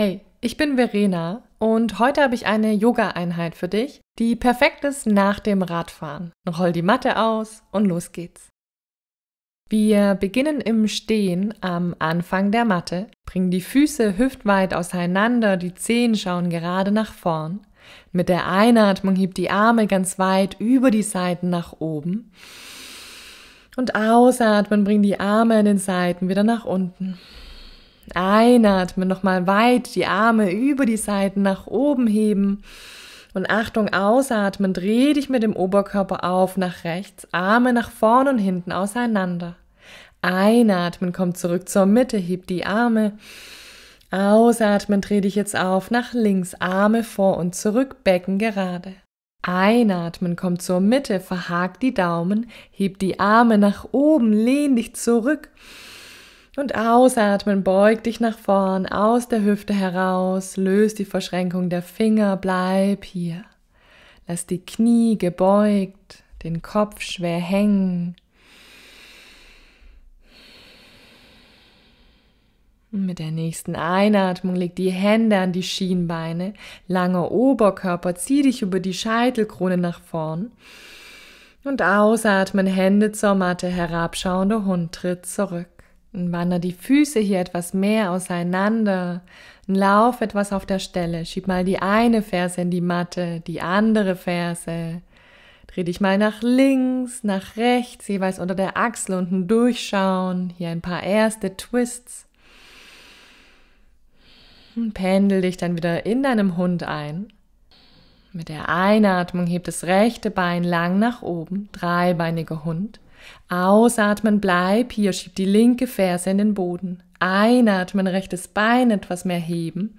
Hey, ich bin Verena und heute habe ich eine Yoga-Einheit für dich, die perfekt ist nach dem Radfahren. Roll die Matte aus und los geht's. Wir beginnen im Stehen am Anfang der Matte, bringen die Füße hüftweit auseinander, die Zehen schauen gerade nach vorn. Mit der Einatmung hebt die Arme ganz weit über die Seiten nach oben. Und ausatmen, bring die Arme an den Seiten wieder nach unten. Einatmen, nochmal weit die Arme über die Seiten nach oben heben. Und Achtung, ausatmen, dreh dich mit dem Oberkörper auf nach rechts, Arme nach vorn und hinten auseinander. Einatmen, komm zurück zur Mitte, heb die Arme. Ausatmen, dreh dich jetzt auf nach links, Arme vor und zurück, Becken gerade. Einatmen, komm zur Mitte, verhakt die Daumen, heb die Arme nach oben, lehn dich zurück. Und ausatmen, beug dich nach vorn, aus der Hüfte heraus, löst die Verschränkung der Finger, bleib hier. Lass die Knie gebeugt, den Kopf schwer hängen. mit der nächsten Einatmung leg die Hände an die Schienbeine, langer Oberkörper, zieh dich über die Scheitelkrone nach vorn. Und ausatmen, Hände zur Matte, herabschauender Hund tritt zurück. Dann waren die Füße hier etwas mehr auseinander. Lauf etwas auf der Stelle. Schieb mal die eine Ferse in die Matte, die andere Ferse. Dreh dich mal nach links, nach rechts, jeweils unter der Achsel unten durchschauen. Hier ein paar erste Twists. pendel dich dann wieder in deinem Hund ein. Mit der Einatmung hebt das rechte Bein lang nach oben, dreibeiniger Hund. Ausatmen, bleib hier, schieb die linke Ferse in den Boden. Einatmen, rechtes Bein etwas mehr heben.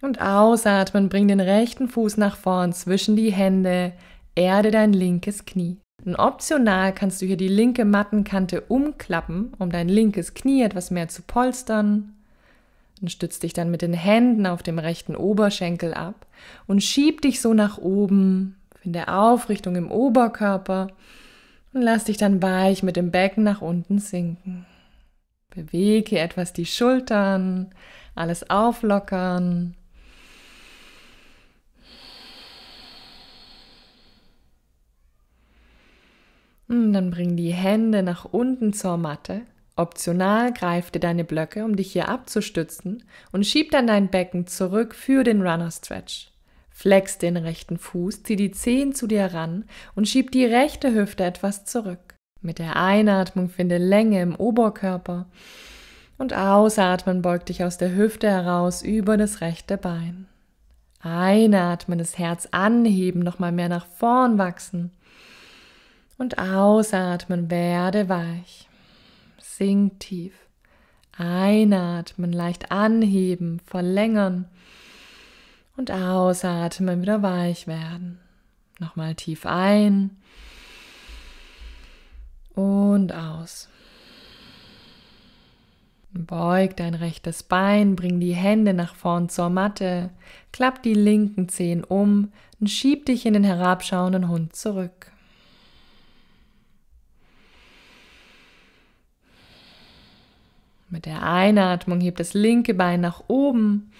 Und ausatmen, bring den rechten Fuß nach vorn zwischen die Hände, erde dein linkes Knie. Und optional kannst du hier die linke Mattenkante umklappen, um dein linkes Knie etwas mehr zu polstern. Und stützt dich dann mit den Händen auf dem rechten Oberschenkel ab und schieb dich so nach oben. Finde Aufrichtung im Oberkörper und lass dich dann weich mit dem Becken nach unten sinken. Bewege etwas die Schultern, alles auflockern. Und dann bring die Hände nach unten zur Matte. Optional greif dir deine Blöcke, um dich hier abzustützen und schieb dann dein Becken zurück für den Runner Stretch. Flex den rechten Fuß, zieh die Zehen zu dir ran und schieb die rechte Hüfte etwas zurück. Mit der Einatmung finde Länge im Oberkörper und ausatmen beug dich aus der Hüfte heraus über das rechte Bein. Einatmen, das Herz anheben, nochmal mehr nach vorn wachsen. Und ausatmen, werde weich. Sink tief. Einatmen, leicht anheben, verlängern und ausatmen, wieder weich werden. Nochmal tief ein und aus. Beug dein rechtes Bein, bring die Hände nach vorn zur Matte, klapp die linken Zehen um und schieb dich in den herabschauenden Hund zurück. Mit der Einatmung hebt das linke Bein nach oben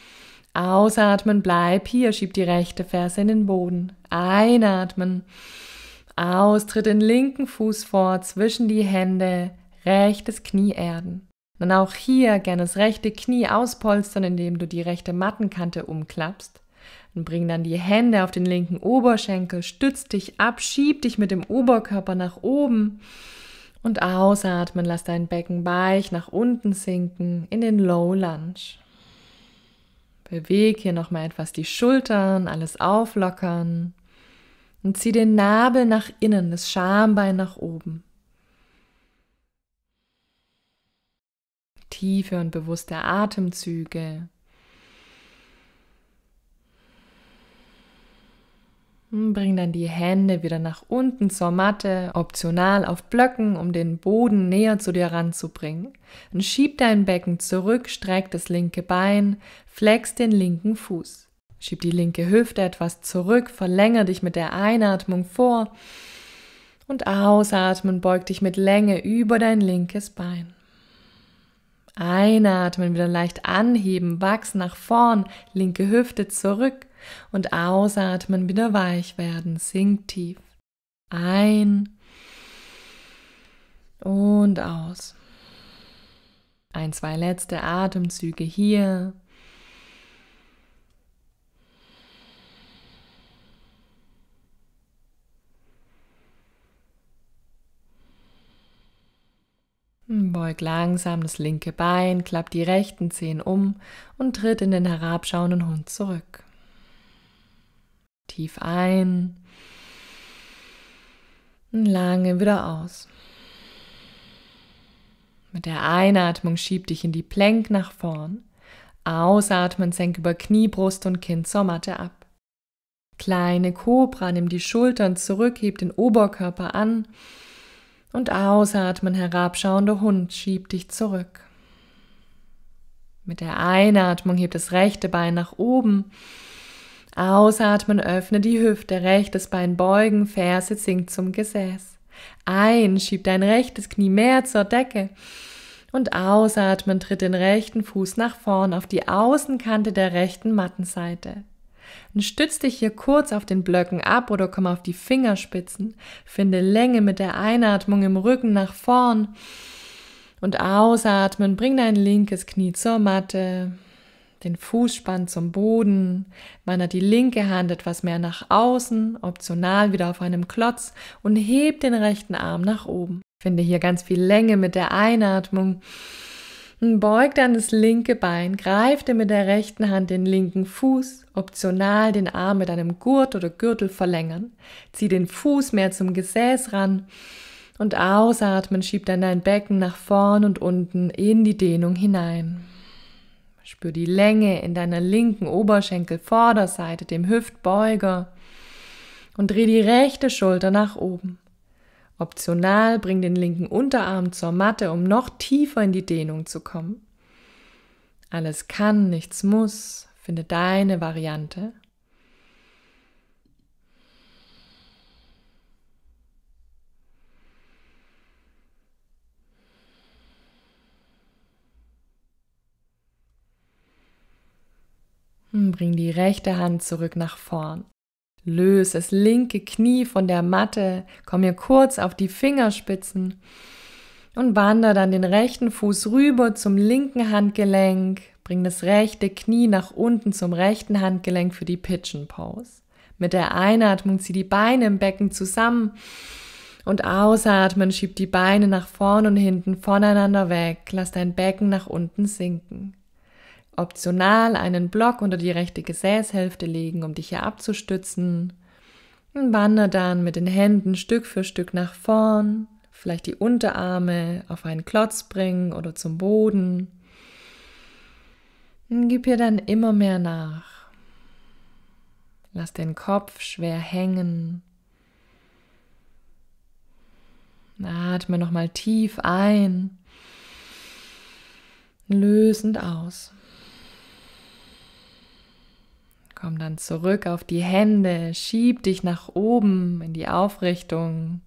Ausatmen, bleib hier, schieb die rechte Ferse in den Boden. Einatmen. Austritt den linken Fuß vor, zwischen die Hände, rechtes Knie erden. Dann auch hier gerne das rechte Knie auspolstern, indem du die rechte Mattenkante umklappst. Und bring dann die Hände auf den linken Oberschenkel, stütz dich ab, schieb dich mit dem Oberkörper nach oben. Und ausatmen, lass dein Becken weich nach unten sinken in den Low Lunge. Beweg hier nochmal etwas die Schultern, alles auflockern. Und zieh den Nabel nach innen, das Schambein nach oben. Tiefe und bewusste Atemzüge. Hm, bring dann die Hände wieder nach unten zur Matte, optional auf Blöcken, um den Boden näher zu dir ranzubringen. Dann schieb dein Becken zurück, streck das linke Bein, flex den linken Fuß. Schieb die linke Hüfte etwas zurück, verlängere dich mit der Einatmung vor und ausatmen, beug dich mit Länge über dein linkes Bein. Einatmen, wieder leicht anheben, wachs nach vorn, linke Hüfte zurück und ausatmen, wieder weich werden, sinkt tief. Ein und aus. Ein, zwei letzte Atemzüge hier. Beug langsam das linke Bein, klappt die rechten Zehen um und tritt in den herabschauenden Hund zurück. Tief ein. Und lange wieder aus. Mit der Einatmung schieb dich in die Plank nach vorn. Ausatmen senk über Knie, Brust und Kinn zur Matte ab. Kleine Kobra, nimm die Schultern zurück, heb den Oberkörper an. Und ausatmen, herabschauender Hund, schieb dich zurück. Mit der Einatmung heb das rechte Bein nach oben. Ausatmen, öffne die Hüfte, rechtes Bein beugen, Ferse sinkt zum Gesäß. Ein, schieb dein rechtes Knie mehr zur Decke. Und ausatmen, tritt den rechten Fuß nach vorn auf die Außenkante der rechten Mattenseite. Und stütz dich hier kurz auf den Blöcken ab oder komm auf die Fingerspitzen. Finde Länge mit der Einatmung im Rücken nach vorn. Und ausatmen, bring dein linkes Knie zur Matte den Fußspann zum Boden, man die linke Hand etwas mehr nach außen, optional wieder auf einem Klotz und hebt den rechten Arm nach oben. Finde hier ganz viel Länge mit der Einatmung. Beugt dann das linke Bein, greift mit der rechten Hand den linken Fuß, optional den Arm mit einem Gurt oder Gürtel verlängern, zieh den Fuß mehr zum Gesäß ran und ausatmen, schiebt dann dein Becken nach vorn und unten in die Dehnung hinein. Spür die Länge in deiner linken Oberschenkelvorderseite, dem Hüftbeuger. Und dreh die rechte Schulter nach oben. Optional bring den linken Unterarm zur Matte, um noch tiefer in die Dehnung zu kommen. Alles kann, nichts muss. Finde deine Variante. bring die rechte Hand zurück nach vorn. Löse das linke Knie von der Matte, komm hier kurz auf die Fingerspitzen und wander dann den rechten Fuß rüber zum linken Handgelenk. Bring das rechte Knie nach unten zum rechten Handgelenk für die Pigeon Pose. Mit der Einatmung zieh die Beine im Becken zusammen und ausatmen, schieb die Beine nach vorn und hinten voneinander weg. Lass dein Becken nach unten sinken. Optional einen Block unter die rechte Gesäßhälfte legen, um dich hier abzustützen. Wander dann mit den Händen Stück für Stück nach vorn, vielleicht die Unterarme auf einen Klotz bringen oder zum Boden. gib hier dann immer mehr nach. Lass den Kopf schwer hängen. Atme nochmal tief ein, lösend aus. Komm dann zurück auf die Hände, schieb dich nach oben in die Aufrichtung.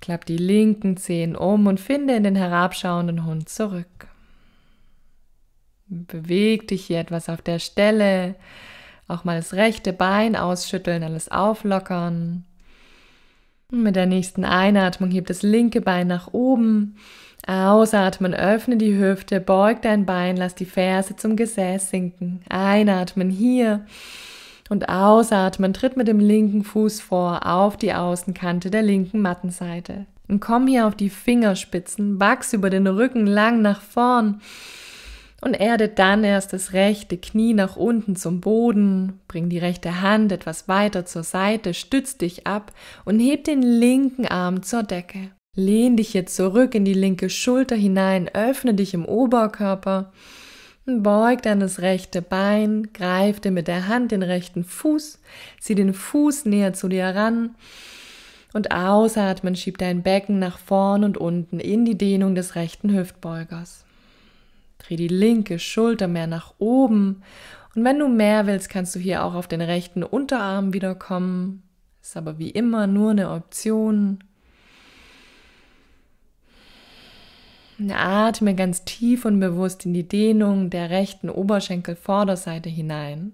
Klapp die linken Zehen um und finde in den herabschauenden Hund zurück. Beweg dich hier etwas auf der Stelle. Auch mal das rechte Bein ausschütteln, alles auflockern. mit der nächsten Einatmung hebt das linke Bein nach oben Ausatmen, öffne die Hüfte, beug dein Bein, lass die Ferse zum Gesäß sinken. Einatmen hier und ausatmen, tritt mit dem linken Fuß vor auf die Außenkante der linken Mattenseite. Und komm hier auf die Fingerspitzen, wachs über den Rücken lang nach vorn und erde dann erst das rechte Knie nach unten zum Boden, bring die rechte Hand etwas weiter zur Seite, stütz dich ab und heb den linken Arm zur Decke. Lehn dich jetzt zurück in die linke Schulter hinein, öffne dich im Oberkörper, beug dann das rechte Bein, greif dir mit der Hand den rechten Fuß, zieh den Fuß näher zu dir ran und ausatmen, schieb dein Becken nach vorn und unten in die Dehnung des rechten Hüftbeugers. Dreh die linke Schulter mehr nach oben und wenn du mehr willst, kannst du hier auch auf den rechten Unterarm wiederkommen. Ist aber wie immer nur eine Option. Atme ganz tief und bewusst in die Dehnung der rechten Oberschenkelvorderseite hinein.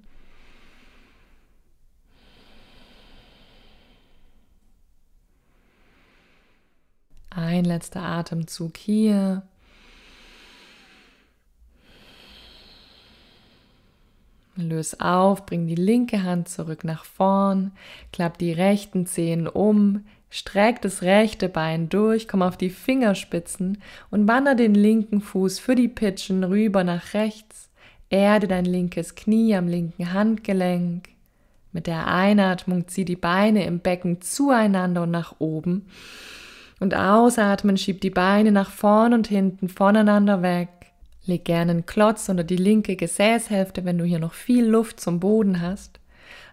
Ein letzter Atemzug hier. Löse auf, bring die linke Hand zurück nach vorn, klapp die rechten Zehen um, Streck das rechte Bein durch, komm auf die Fingerspitzen und wander den linken Fuß für die Pitchen rüber nach rechts. Erde dein linkes Knie am linken Handgelenk. Mit der Einatmung zieh die Beine im Becken zueinander und nach oben. Und ausatmen schieb die Beine nach vorn und hinten voneinander weg. Leg gerne einen Klotz unter die linke Gesäßhälfte, wenn du hier noch viel Luft zum Boden hast.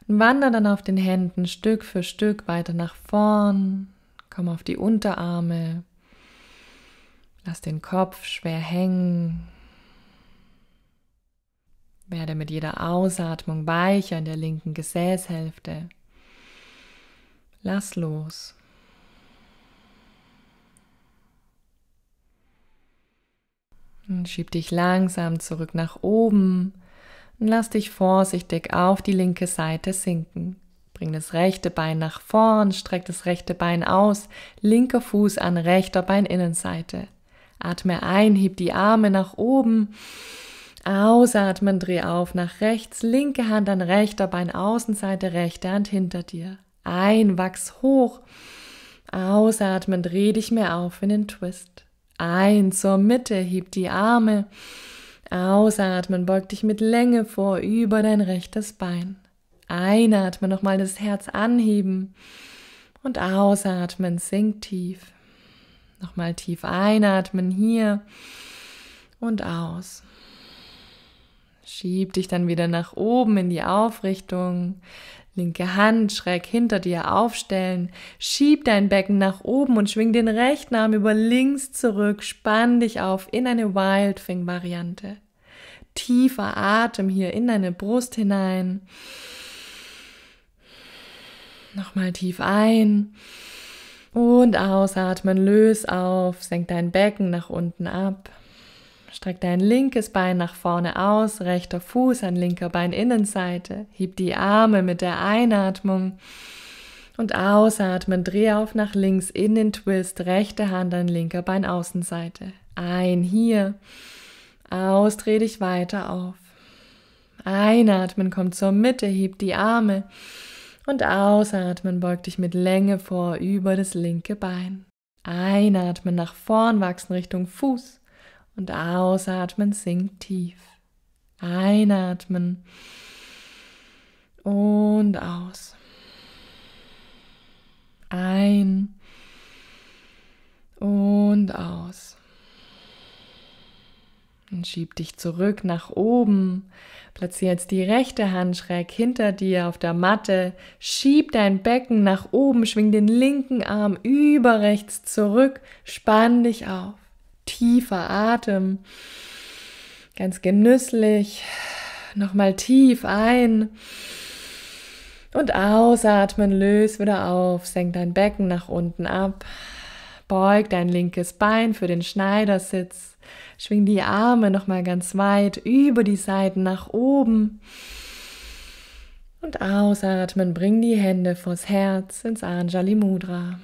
Und wander dann auf den Händen Stück für Stück weiter nach vorn. Komm auf die Unterarme. Lass den Kopf schwer hängen. Werde mit jeder Ausatmung weicher in der linken Gesäßhälfte. Lass los. Und schieb dich langsam zurück nach oben und lass dich vorsichtig auf die linke Seite sinken. Bring das rechte Bein nach vorn, streck das rechte Bein aus, linker Fuß an rechter Beininnenseite. Atme ein, heb die Arme nach oben. Ausatmen, dreh auf nach rechts, linke Hand an rechter Bein Außenseite, rechte Hand hinter dir. Ein, wachs hoch. Ausatmen, dreh dich mehr auf in den Twist. Ein, zur Mitte, heb die Arme. Ausatmen, beug dich mit Länge vor über dein rechtes Bein. Einatmen, nochmal das Herz anheben und ausatmen, sink tief. Nochmal tief einatmen hier und aus. Schieb dich dann wieder nach oben in die Aufrichtung. Linke Hand schräg hinter dir aufstellen. Schieb dein Becken nach oben und schwing den rechten Arm über links zurück. Spann dich auf in eine Wildfing-Variante. Tiefer Atem hier in deine Brust hinein. Nochmal tief ein und ausatmen. Löse auf. Senk dein Becken nach unten ab. Streck dein linkes Bein nach vorne aus, rechter Fuß an linker Bein Innenseite. Hieb die Arme mit der Einatmung und ausatmen. Dreh auf nach links in den Twist, rechte Hand an linker Bein Außenseite. Ein hier. Aus, dreh dich weiter auf. Einatmen, komm zur Mitte, hieb die Arme. Und ausatmen, beug dich mit Länge vor über das linke Bein. Einatmen, nach vorn wachsen Richtung Fuß und ausatmen, sinkt tief. Einatmen und aus. Ein und aus. Und schieb dich zurück nach oben. Platziere jetzt die rechte Hand schräg hinter dir auf der Matte. Schieb dein Becken nach oben. Schwing den linken Arm über rechts zurück. Spann dich auf tiefer Atem, ganz genüsslich, nochmal tief ein und ausatmen, löst wieder auf, senk dein Becken nach unten ab, beug dein linkes Bein für den Schneidersitz, schwing die Arme nochmal ganz weit über die Seiten nach oben. Und ausatmen, bring die Hände vors Herz ins Anjali Mudra.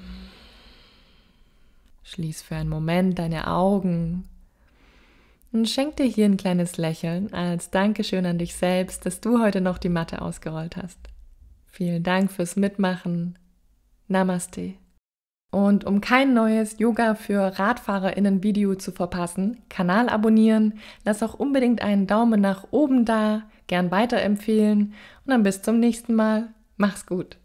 Schließ für einen Moment deine Augen und schenk dir hier ein kleines Lächeln als Dankeschön an dich selbst, dass du heute noch die Matte ausgerollt hast. Vielen Dank fürs Mitmachen. Namaste. Und um kein neues Yoga für RadfahrerInnen Video zu verpassen, Kanal abonnieren, lass auch unbedingt einen Daumen nach oben da, gern weiterempfehlen und dann bis zum nächsten Mal. Mach's gut.